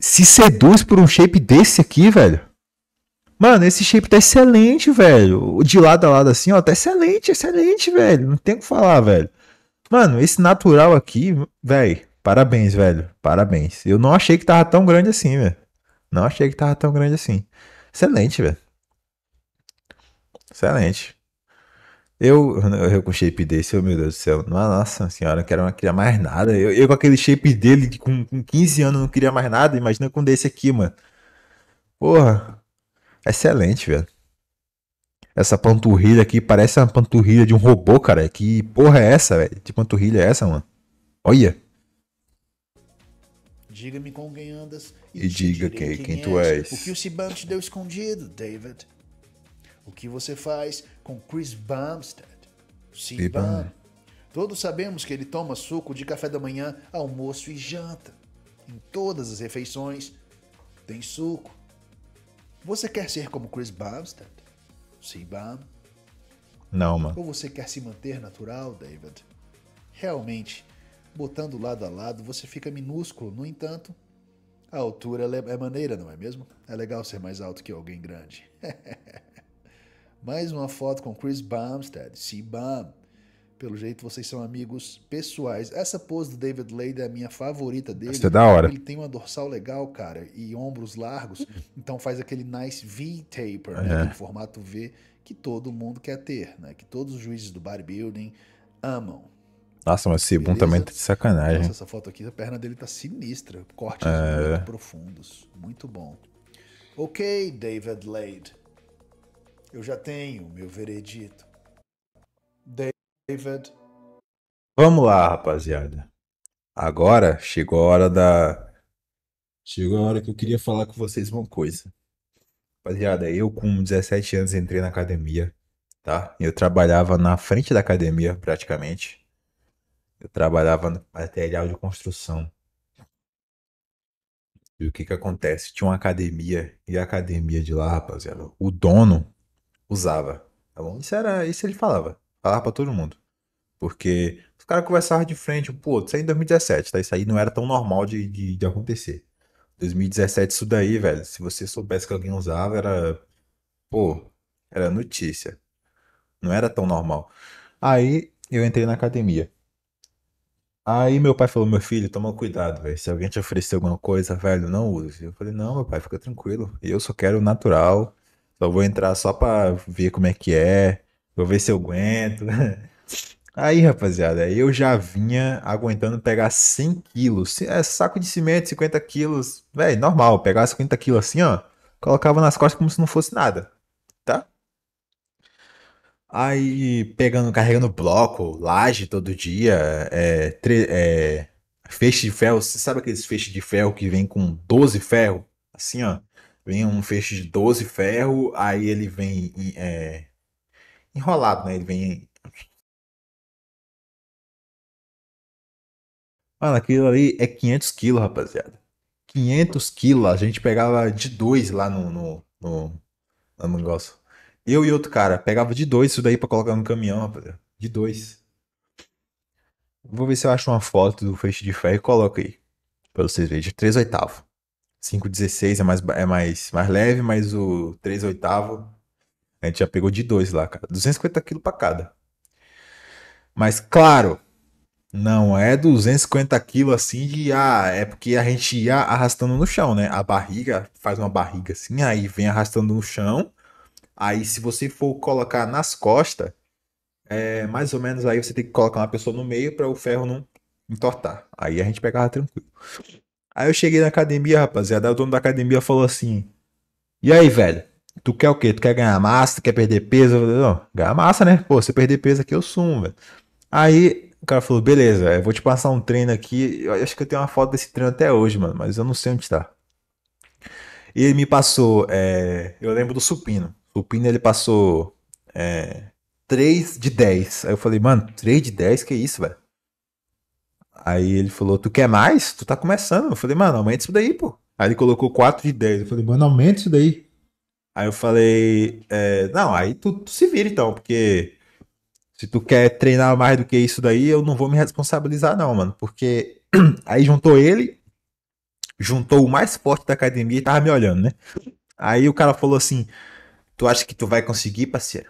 se seduz por um shape desse aqui, velho. Mano, esse shape tá excelente, velho. De lado a lado assim, ó, tá excelente, excelente, velho. Não tem o que falar, velho. Mano, esse natural aqui, velho Parabéns, velho. Parabéns. Eu não achei que tava tão grande assim, velho. Não achei que tava tão grande assim. Excelente, velho. Excelente. Eu, eu com shape desse, oh, meu Deus do céu. Nossa senhora, eu quero não queria mais nada. Eu, eu com aquele shape dele, com, com 15 anos, não queria mais nada. Imagina com desse aqui, mano. Porra. Excelente, velho. Essa panturrilha aqui parece uma panturrilha de um robô, cara. Que porra é essa, velho? Que panturrilha é essa, mano? Olha. Diga-me com quem andas e, e diga quem, quem, quem tu és. O que o Sibam te deu escondido, David? O que você faz com Chris Bumstead? Sibam? Todos sabemos que ele toma suco de café da manhã, almoço e janta. Em todas as refeições tem suco. Você quer ser como Chris Bumstead? Sibam? Não, mano. Ou você quer se manter natural, David? Realmente, Botando lado a lado, você fica minúsculo, no entanto, a altura é, é maneira, não é mesmo? É legal ser mais alto que alguém grande. mais uma foto com Chris Bumstead, Sim, Bum. Pelo jeito, vocês são amigos pessoais. Essa pose do David Lade é a minha favorita dele. Essa é da hora. Ele tem uma dorsal legal, cara, e ombros largos. Então faz aquele nice V-taper, né, é. né? Aquele formato V que todo mundo quer ter, né? Que todos os juízes do bodybuilding amam. Nossa, mas esse Beleza? também tá de sacanagem. Nossa, essa foto aqui, a perna dele tá sinistra. Cortes é... muito profundos. Muito bom. Ok, David Lade. Eu já tenho meu veredito. David. Vamos lá, rapaziada. Agora chegou a hora da. Chegou a hora que eu queria falar com vocês uma coisa. Rapaziada, eu com 17 anos entrei na academia, tá? Eu trabalhava na frente da academia, praticamente. Eu trabalhava no material de construção. E o que que acontece? Tinha uma academia, e a academia de lá, rapaziada, o dono usava, tá bom? Isso era, isso ele falava, falava pra todo mundo. Porque os caras conversavam de frente, pô, isso aí em 2017, tá? Isso aí não era tão normal de, de, de acontecer. 2017 isso daí, velho, se você soubesse que alguém usava, era, pô, era notícia. Não era tão normal. Aí eu entrei na academia. Aí meu pai falou, meu filho, toma cuidado, velho. Se alguém te oferecer alguma coisa, velho, não use. Eu falei, não, meu pai, fica tranquilo. Eu só quero o natural. Só vou entrar só pra ver como é que é. Vou ver se eu aguento. Aí, rapaziada, eu já vinha aguentando pegar 100 quilos. É, saco de cimento, 50 quilos. Velho, normal. Pegar 50 quilos assim, ó. Colocava nas costas como se não fosse nada. Aí pegando, carregando bloco, laje todo dia, é, é, feixe de ferro. Você sabe aqueles feixes de ferro que vem com 12 ferro? Assim, ó. Vem um feixe de 12 ferro, aí ele vem é, enrolado, né? Ele vem. Mano, aquilo ali é 500 quilos, rapaziada. 500 quilos, a gente pegava de dois lá no, no, no, no negócio. Eu e outro cara. Pegava de dois isso daí pra colocar no caminhão, De dois. Vou ver se eu acho uma foto do feixe de ferro e coloco aí. Pra vocês verem. De 3 oitavo. 5,16 é, mais, é mais, mais leve, mas o 3 oitavo a gente já pegou de dois lá, cara. 250 quilos pra cada. Mas, claro, não é 250 quilos assim de. Ah, é porque a gente ia arrastando no chão, né? A barriga faz uma barriga assim, aí vem arrastando no chão. Aí, se você for colocar nas costas, é, mais ou menos aí você tem que colocar uma pessoa no meio para o ferro não entortar. Aí a gente pegava tranquilo. Aí eu cheguei na academia, rapaziada. O dono da academia falou assim: E aí, velho? Tu quer o quê? Tu quer ganhar massa? Tu quer perder peso? Eu falei, não, ganhar massa, né? Pô, se perder peso aqui, eu sumo, velho. Aí o cara falou: Beleza, eu vou te passar um treino aqui. Eu acho que eu tenho uma foto desse treino até hoje, mano, mas eu não sei onde tá. E ele me passou, é... eu lembro do supino o Pino ele passou é, 3 de 10. Aí eu falei, mano, 3 de 10? Que isso, velho? Aí ele falou, tu quer mais? Tu tá começando. Eu falei, mano, aumenta isso daí, pô. Aí ele colocou 4 de 10. Eu falei, mano, aumenta isso daí. Aí eu falei, é, não, aí tu, tu se vira então, porque se tu quer treinar mais do que isso daí, eu não vou me responsabilizar não, mano. Porque aí juntou ele, juntou o mais forte da academia e tava me olhando, né? Aí o cara falou assim, Tu acha que tu vai conseguir, parceiro?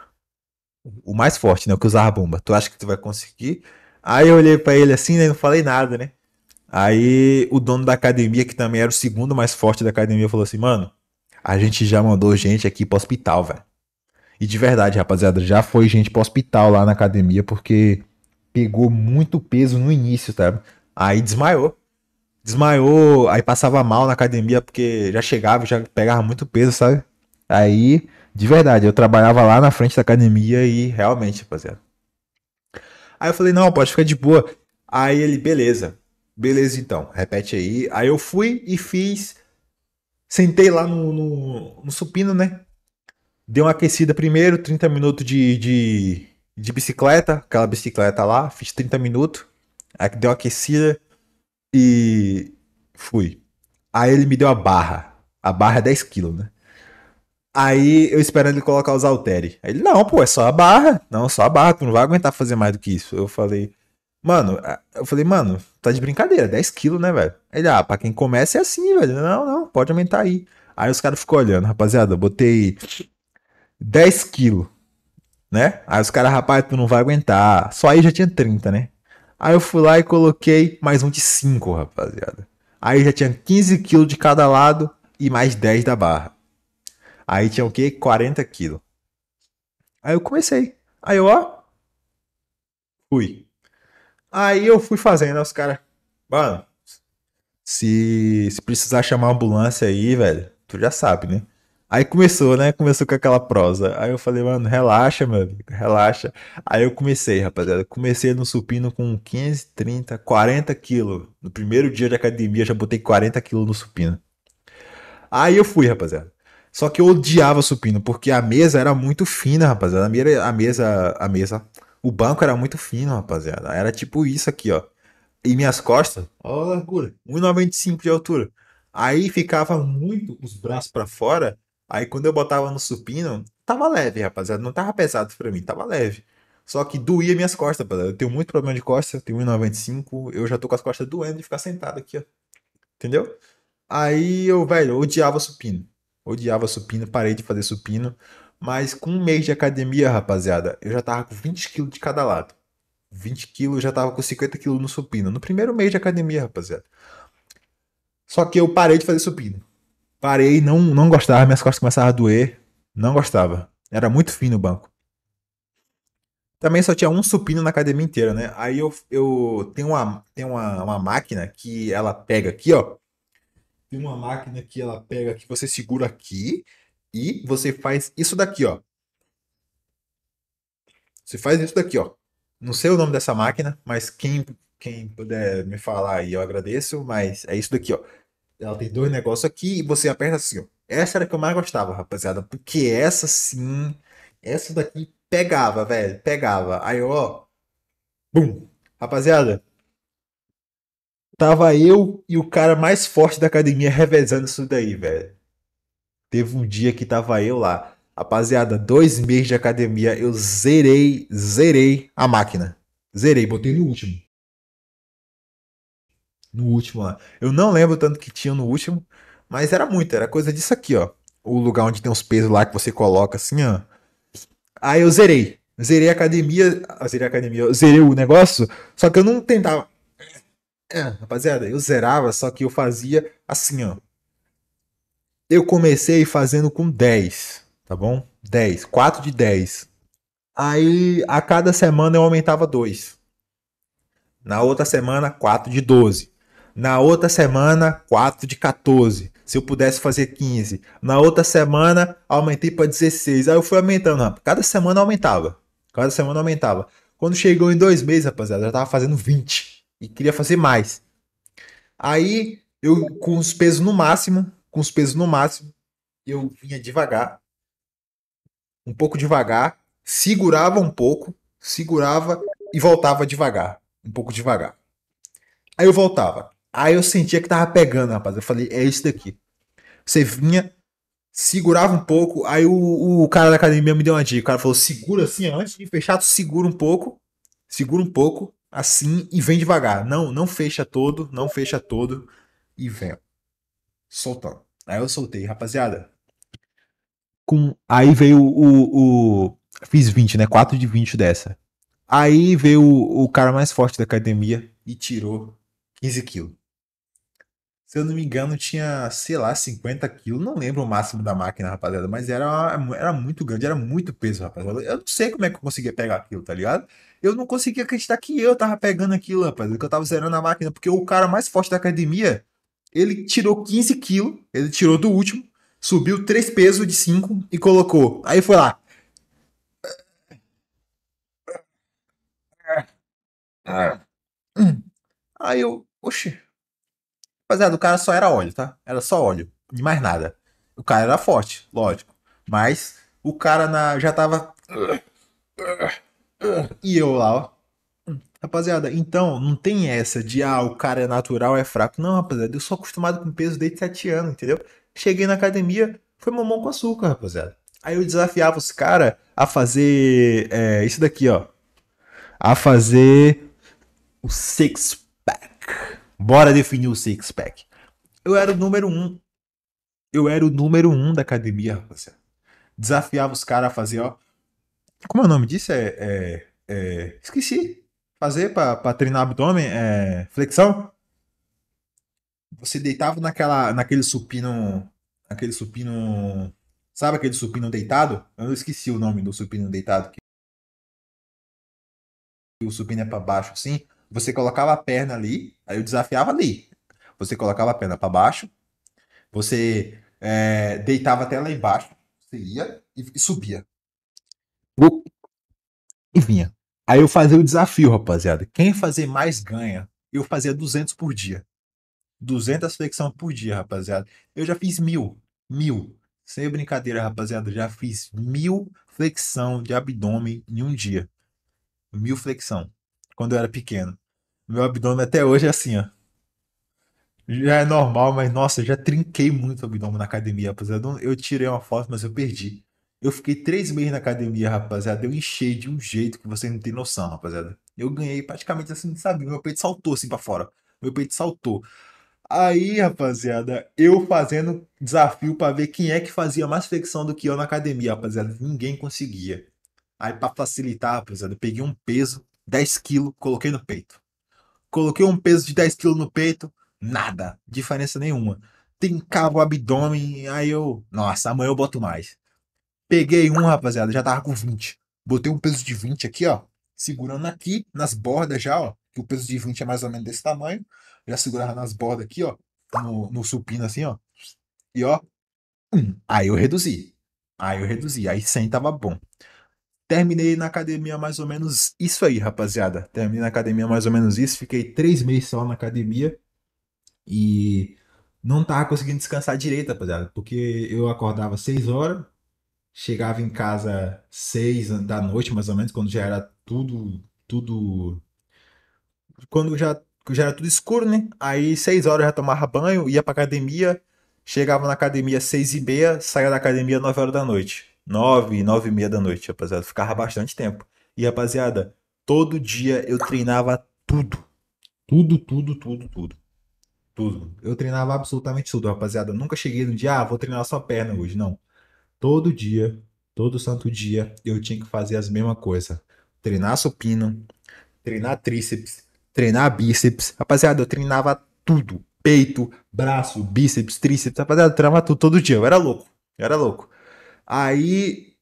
O mais forte, né? O que usava a bomba. Tu acha que tu vai conseguir? Aí eu olhei para ele assim, né? Não falei nada, né? Aí o dono da academia, que também era o segundo mais forte da academia, falou assim: mano, a gente já mandou gente aqui pro hospital, velho. E de verdade, rapaziada, já foi gente pro hospital lá na academia, porque pegou muito peso no início, tá? Aí desmaiou. Desmaiou, aí passava mal na academia, porque já chegava, já pegava muito peso, sabe? Aí de verdade, eu trabalhava lá na frente da academia e realmente, rapaziada. Aí eu falei, não, pode ficar de boa. Aí ele, beleza. Beleza, então, repete aí. Aí eu fui e fiz. Sentei lá no, no, no supino, né? Dei uma aquecida primeiro, 30 minutos de, de, de bicicleta, aquela bicicleta lá, fiz 30 minutos. Aí deu uma aquecida e fui. Aí ele me deu a barra. A barra é 10 kg, né? Aí eu esperando ele colocar os alteres. Aí ele, não, pô, é só a barra. Não, só a barra, tu não vai aguentar fazer mais do que isso. Eu falei, mano, eu falei, mano, tá de brincadeira, 10 quilos, né, velho? Ele, ah, pra quem começa é assim, velho. Não, não, pode aumentar aí. Aí os caras ficam olhando, rapaziada, eu botei 10 quilos, né? Aí os caras, rapaz, tu não vai aguentar. Só aí já tinha 30, né? Aí eu fui lá e coloquei mais um de 5, rapaziada. Aí já tinha 15 quilos de cada lado e mais 10 da barra. Aí tinha o quê? 40 quilos. Aí eu comecei. Aí eu, ó. Fui. Aí eu fui fazendo, os caras. Mano, se, se precisar chamar a ambulância aí, velho, tu já sabe, né? Aí começou, né? Começou com aquela prosa. Aí eu falei, mano, relaxa, meu amigo, relaxa. Aí eu comecei, rapaziada. Comecei no supino com 15, 30, 40 quilos. No primeiro dia de academia já botei 40 quilos no supino. Aí eu fui, rapaziada. Só que eu odiava supino, porque a mesa era muito fina, rapaziada. A mesa, a mesa, o banco era muito fino, rapaziada. Era tipo isso aqui, ó. E minhas costas, ó a largura, 1,95 de altura. Aí ficava muito os braços para fora. Aí quando eu botava no supino, tava leve, rapaziada. Não tava pesado para mim, tava leve. Só que doía minhas costas, rapaziada. Eu tenho muito problema de costas, eu tenho 1,95. Eu já tô com as costas doendo de ficar sentado aqui, ó. Entendeu? Aí eu, velho, odiava supino odiava supino, parei de fazer supino. Mas com um mês de academia, rapaziada, eu já tava com 20 quilos de cada lado. 20 quilos, já tava com 50 quilos no supino. No primeiro mês de academia, rapaziada. Só que eu parei de fazer supino. Parei, não, não gostava, minhas costas começavam a doer. Não gostava. Era muito fino o banco. Também só tinha um supino na academia inteira, né? Aí eu, eu tenho, uma, tenho uma, uma máquina que ela pega aqui, ó tem uma máquina que ela pega que você segura aqui e você faz isso daqui, ó. Você faz isso daqui, ó. Não sei o nome dessa máquina, mas quem, quem puder me falar aí, eu agradeço, mas é isso daqui, ó. Ela tem dois negócios aqui e você aperta assim, ó. Essa era a que eu mais gostava, rapaziada, porque essa sim, essa daqui pegava, velho, pegava. Aí, ó, bum. Rapaziada, Tava eu e o cara mais forte da academia revezando isso daí, velho. Teve um dia que tava eu lá. Rapaziada, dois meses de academia, eu zerei, zerei a máquina. Zerei, botei no último. No último lá. Eu não lembro tanto que tinha no último, mas era muito, era coisa disso aqui, ó. O lugar onde tem os pesos lá que você coloca assim, ó. Aí eu zerei. Zerei a academia. Ah, zerei a academia. Zerei o negócio. Só que eu não tentava. É, rapaziada, eu zerava, só que eu fazia assim, ó. Eu comecei fazendo com 10, tá bom? 10, 4 de 10. Aí a cada semana eu aumentava 2. Na outra semana, 4 de 12. Na outra semana, 4 de 14. Se eu pudesse fazer 15. Na outra semana, aumentei para 16. Aí eu fui aumentando, rapaz. Cada semana aumentava. Cada semana aumentava. Quando chegou em dois meses, rapaziada, eu já tava fazendo 20 e queria fazer mais. Aí eu com os pesos no máximo, com os pesos no máximo, eu vinha devagar, um pouco devagar, segurava um pouco, segurava e voltava devagar, um pouco devagar. Aí eu voltava. Aí eu sentia que tava pegando, rapaz. Eu falei, é isso daqui. Você vinha, segurava um pouco, aí o, o cara da academia me deu uma dica. O cara falou, segura assim, antes de fechar, tu segura um pouco, segura um pouco, assim e vem devagar. Não, não fecha todo, não fecha todo e vem. Soltando. Aí eu soltei, rapaziada. Com aí veio o, o fiz 20, né? 4 de 20 dessa. Aí veio o, o cara mais forte da academia e tirou 15 quilos se eu não me engano, tinha, sei lá, 50 quilos. Não lembro o máximo da máquina, rapaziada. Mas era, era muito grande, era muito peso, rapaziada. Eu não sei como é que eu conseguia pegar aquilo, tá ligado? Eu não conseguia acreditar que eu tava pegando aquilo, rapaziada. Que eu tava zerando a máquina. Porque o cara mais forte da academia, ele tirou 15 quilos. Ele tirou do último. Subiu 3 pesos de 5 e colocou. Aí foi lá. Ah. Aí eu, oxe, Rapaziada, o cara só era óleo, tá? Era só óleo, de mais nada. O cara era forte, lógico. Mas o cara na, já tava. E eu lá, ó. Rapaziada, então não tem essa de ah, o cara é natural, é fraco. Não, rapaziada, eu sou acostumado com peso desde 7 anos, entendeu? Cheguei na academia, foi mamão com açúcar, rapaziada. Aí eu desafiava os caras a fazer é, isso daqui, ó. A fazer o six pack. Bora definir o six-pack. Eu era o número um. Eu era o número um da academia, rapaziada. Desafiava os caras a fazer, ó. Como é o nome disso? É. é, é... Esqueci. Fazer pra, pra treinar abdômen? É... Flexão? Você deitava naquela, naquele supino. Aquele supino. Sabe aquele supino deitado? Eu esqueci o nome do supino deitado. Que o supino é pra baixo, assim. Você colocava a perna ali, aí eu desafiava ali. Você colocava a perna para baixo, você é, deitava até lá embaixo, você ia e, e subia. E vinha. Aí eu fazia o desafio, rapaziada. Quem fazer mais ganha. Eu fazia 200 por dia. 200 flexão por dia, rapaziada. Eu já fiz mil. Mil. Sem brincadeira, rapaziada. Já fiz mil flexão de abdômen em um dia. Mil flexão. Quando eu era pequeno. Meu abdômen até hoje é assim, ó. Já é normal, mas nossa, eu já trinquei muito o abdômen na academia, rapaziada. Eu tirei uma foto, mas eu perdi. Eu fiquei três meses na academia, rapaziada. Eu enchei de um jeito que vocês não tem noção, rapaziada. Eu ganhei praticamente assim, sabe? Meu peito saltou assim pra fora. Meu peito saltou. Aí, rapaziada, eu fazendo desafio para ver quem é que fazia mais flexão do que eu na academia, rapaziada. Ninguém conseguia. Aí, para facilitar, rapaziada, eu peguei um peso, 10 quilos, coloquei no peito. Coloquei um peso de 10 kg no peito, nada, diferença nenhuma. Tem o abdômen, aí eu, nossa, amanhã eu boto mais. Peguei um, rapaziada, já tava com 20. Botei um peso de 20 aqui, ó, segurando aqui, nas bordas já, ó, que o peso de 20 é mais ou menos desse tamanho. Já segurava nas bordas aqui, ó, no, no supino assim, ó. E ó, um. aí eu reduzi. Aí eu reduzi, aí 100 tava bom. Terminei na academia mais ou menos isso aí, rapaziada. Terminei na academia mais ou menos isso. Fiquei três meses só na academia. E não tava conseguindo descansar direito, rapaziada. Porque eu acordava seis horas, chegava em casa seis da noite, mais ou menos, quando já era tudo. tudo. Quando já, já era tudo escuro, né? Aí seis horas eu já tomava banho, ia pra academia. Chegava na academia seis e meia, saía da academia nove horas da noite. 9, 9 e meia da noite, rapaziada. Ficava bastante tempo. E, rapaziada, todo dia eu treinava tudo. Tudo, tudo, tudo, tudo. Tudo. Eu treinava absolutamente tudo, rapaziada. Eu nunca cheguei no dia, ah, vou treinar só perna hoje. Não. Todo dia, todo santo dia, eu tinha que fazer as mesmas coisas. Treinar supino, treinar tríceps, treinar bíceps. Rapaziada, eu treinava tudo. Peito, braço, bíceps, tríceps. Rapaziada, eu treinava tudo todo dia. Eu era louco. Eu era louco. Aí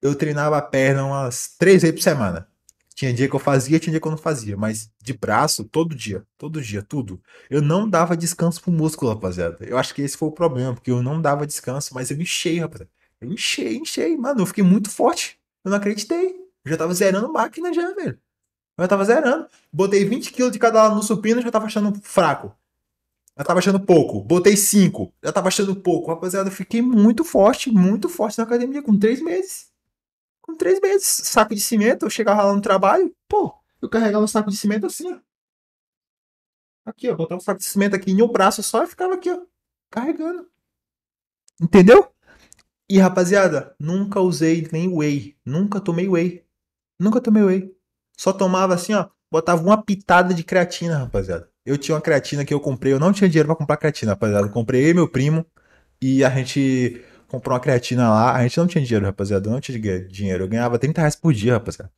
eu treinava a perna umas três vezes por semana. Tinha dia que eu fazia, tinha dia que eu não fazia, mas de braço, todo dia, todo dia, tudo. Eu não dava descanso pro músculo, rapaziada. Eu acho que esse foi o problema, porque eu não dava descanso, mas eu enchei, rapaziada. Eu enchei, enchei, mano. Eu fiquei muito forte. Eu não acreditei. Eu já tava zerando máquina já, velho. Eu já tava zerando. Botei 20 quilos de cada lado no supino, já tava achando fraco. Eu tava achando pouco. Botei cinco. Já tava achando pouco. Rapaziada, eu fiquei muito forte, muito forte na academia com três meses. Com três meses. Saco de cimento, eu chegava lá no trabalho, pô, eu carregava um saco de cimento assim, ó. Aqui, ó. Botava um saco de cimento aqui em um braço só e ficava aqui, ó. Carregando. Entendeu? E rapaziada, nunca usei nem whey. Nunca tomei whey. Nunca tomei whey. Só tomava assim, ó. Botava uma pitada de creatina, rapaziada. Eu tinha uma creatina que eu comprei, eu não tinha dinheiro para comprar creatina, rapaziada. Eu comprei eu e meu primo e a gente comprou uma creatina lá. A gente não tinha dinheiro, rapaziada. Eu não tinha dinheiro. Eu ganhava 30 reais por dia, rapaziada.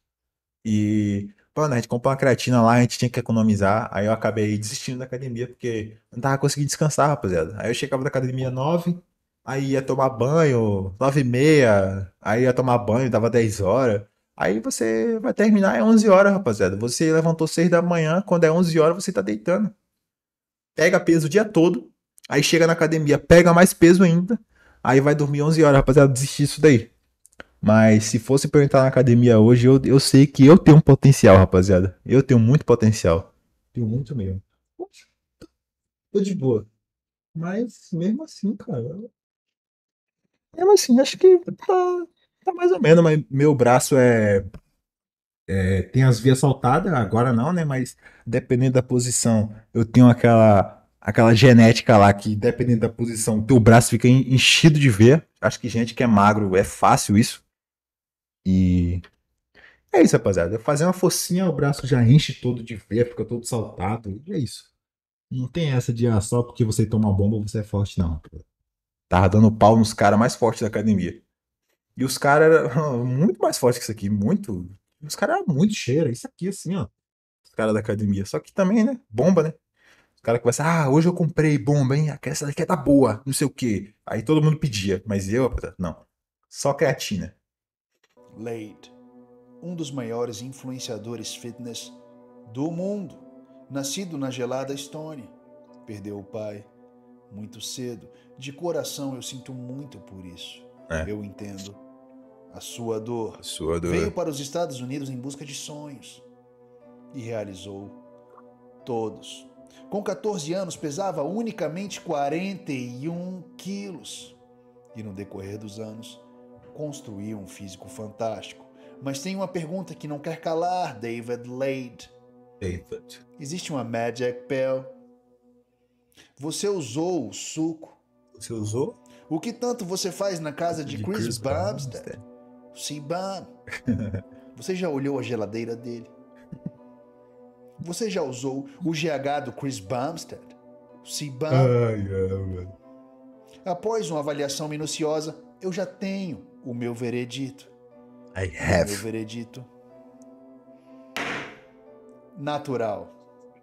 E, mano, a gente comprou uma creatina lá, a gente tinha que economizar. Aí eu acabei desistindo da academia porque não tava conseguindo descansar, rapaziada. Aí eu chegava da academia 9, aí ia tomar banho, 9 e meia, aí ia tomar banho, dava 10 horas. Aí você vai terminar, é 11 horas, rapaziada. Você levantou 6 da manhã, quando é 11 horas você tá deitando. Pega peso o dia todo, aí chega na academia, pega mais peso ainda, aí vai dormir 11 horas, rapaziada. Desistir disso daí. Mas se fosse pra eu entrar na academia hoje, eu, eu sei que eu tenho um potencial, rapaziada. Eu tenho muito potencial. Tenho muito mesmo. Tô de boa. Mas mesmo assim, cara. Mesmo assim, acho que tá, Tá mais ou menos, mas meu braço é. é tem as vias saltadas, agora não, né? Mas dependendo da posição, eu tenho aquela aquela genética lá que, dependendo da posição, teu braço fica enchido de veia. Acho que gente que é magro é fácil isso. E é isso, rapaziada. Fazer uma focinha, o braço já enche todo de veia, fica todo saltado. E é isso. Não tem essa de ah, só porque você toma bomba você é forte, não. Tava dando pau nos caras mais fortes da academia. E os caras eram muito mais fortes que isso aqui, muito. Os caras eram muito cheiros, isso aqui, assim, ó. Os caras da academia. Só que também, né? Bomba, né? Os caras começam, ah, hoje eu comprei bomba, hein? Ah, essa daqui é tá boa, não sei o quê. Aí todo mundo pedia, mas eu, não. Só creatina. Late, um dos maiores influenciadores fitness do mundo, nascido na gelada Estônia, perdeu o pai muito cedo. De coração eu sinto muito por isso. É. Eu entendo a sua dor. Sua dor. Veio para os Estados Unidos em busca de sonhos e realizou todos. Com 14 anos, pesava unicamente 41 quilos e, no decorrer dos anos, construiu um físico fantástico. Mas tem uma pergunta que não quer calar, David Lade. David. Existe uma Magic Pill? Você usou o suco? Você usou? O que tanto você faz na casa de, de Chris, Chris Bumstead? Siban, você já olhou a geladeira dele? Você já usou o GH do Chris Bumstead? Siban. É, Após uma avaliação minuciosa, eu já tenho o meu veredito. I have. O meu veredito. Natural.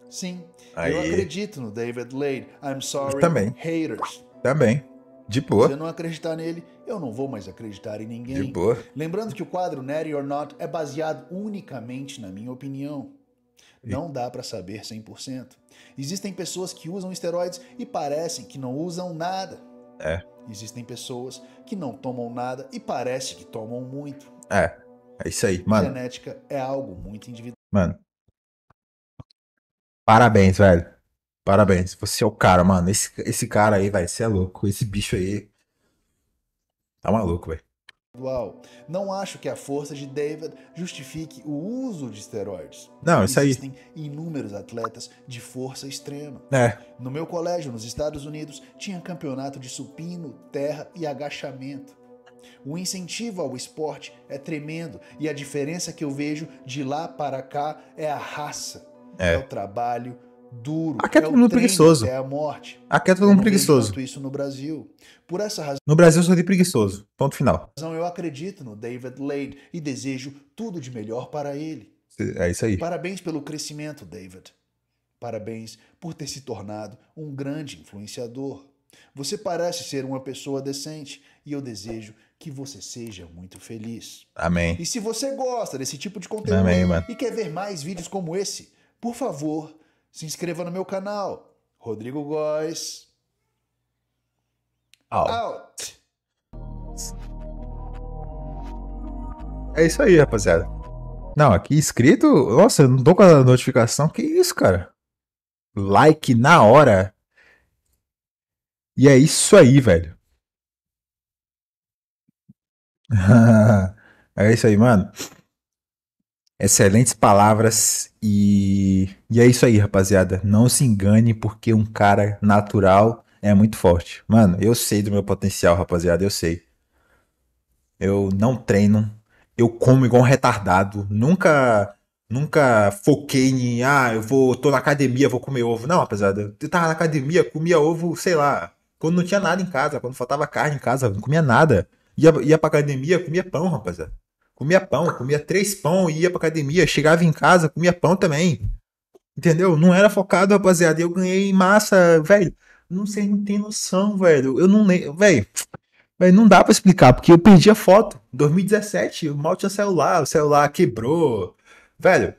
Sim, Aí. eu acredito no David Lade. I'm sorry, eu também. haters. Também. De boa. Se eu não acreditar nele, eu não vou mais acreditar em ninguém. De boa. Lembrando que o quadro Nery or Not é baseado unicamente na minha opinião. Não dá para saber 100%. Existem pessoas que usam esteroides e parecem que não usam nada. É. Existem pessoas que não tomam nada e parece que tomam muito. É. É isso aí, mano. Genética é algo muito individual. Mano. Parabéns, velho. Parabéns. Você é o cara, mano. Esse, esse cara aí, velho, você é louco. Esse bicho aí Tá maluco, velho. Não acho que a força de David justifique o uso de esteroides. Não, isso Existem aí. Existem inúmeros atletas de força extrema. É. No meu colégio, nos Estados Unidos, tinha campeonato de supino, terra e agachamento. O incentivo ao esporte é tremendo e a diferença que eu vejo de lá para cá é a raça, é, é o trabalho, duro. Aqui é todo mundo preguiçoso. É a morte. Aqui é todo mundo preguiçoso. isso no Brasil. Por essa razão. No Brasil eu sou de preguiçoso. Ponto final. Eu acredito no David Lade e desejo tudo de melhor para ele. É isso aí. Parabéns pelo crescimento, David. Parabéns por ter se tornado um grande influenciador. Você parece ser uma pessoa decente e eu desejo que você seja muito feliz. Amém. E se você gosta desse tipo de conteúdo Amém, e quer ver mais vídeos como esse, por favor, se inscreva no meu canal. Rodrigo Góes. Out. Out. É isso aí, rapaziada. Não, aqui escrito. Nossa, eu não tô com a notificação. Que isso, cara? Like na hora. E é isso aí, velho. é isso aí, mano. Excelentes palavras e, e é isso aí, rapaziada. Não se engane porque um cara natural é muito forte. Mano, eu sei do meu potencial, rapaziada, eu sei. Eu não treino, eu como igual um retardado, nunca nunca foquei em, ah, eu vou, tô na academia, vou comer ovo. Não, rapaziada, eu tava na academia, comia ovo, sei lá, quando não tinha nada em casa, quando faltava carne em casa, não comia nada. Ia, ia pra academia, comia pão, rapaziada comia pão, comia três pão, ia pra academia, chegava em casa, comia pão também. Entendeu? Não era focado, rapaziada. Eu ganhei massa, velho. Não sei, não tem noção, velho. Eu não lembro, velho. não dá para explicar, porque eu perdi a foto. 2017, eu mal tinha celular, o celular quebrou. Velho,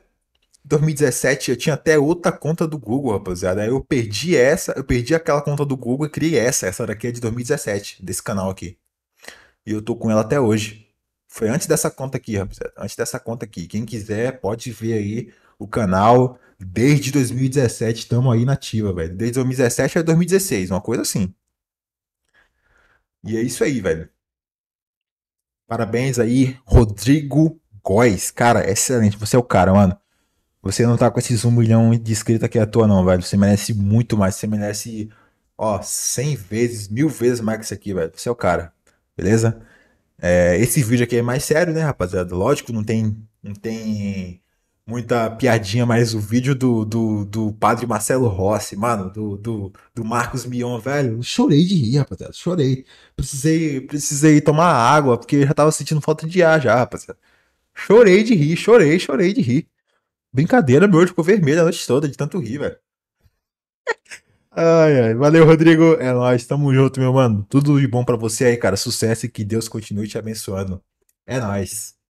2017 eu tinha até outra conta do Google, rapaziada. Aí eu perdi essa, eu perdi aquela conta do Google e criei essa. Essa daqui é de 2017, desse canal aqui. E eu tô com ela até hoje. Foi antes dessa conta aqui, rapaziada. Antes dessa conta aqui. Quem quiser pode ver aí o canal desde 2017. Estamos aí nativa, velho. Desde 2017 até 2016, uma coisa assim. E é isso aí, velho. Parabéns aí, Rodrigo Góes. Cara, é excelente. Você é o cara, mano. Você não tá com esses um milhão de inscritos aqui à toa, não, velho. Você merece muito mais. Você merece, ó, 100 vezes, mil vezes mais que isso aqui, velho. Você é o cara. Beleza? É, esse vídeo aqui é mais sério, né, rapaziada? Lógico, não tem, não tem muita piadinha, mas o vídeo do, do, do padre Marcelo Rossi, mano, do, do, do Marcos Mion, velho, chorei de rir, rapaziada, chorei. Precisei, precisei tomar água, porque já tava sentindo falta de ar já, rapaziada. Chorei de rir, chorei, chorei de rir. Brincadeira, meu olho ficou vermelho a noite toda de tanto rir, velho. Ai, ai. Valeu, Rodrigo. É nóis. Tamo junto, meu mano. Tudo de bom para você aí, cara. Sucesso e que Deus continue te abençoando. É nóis.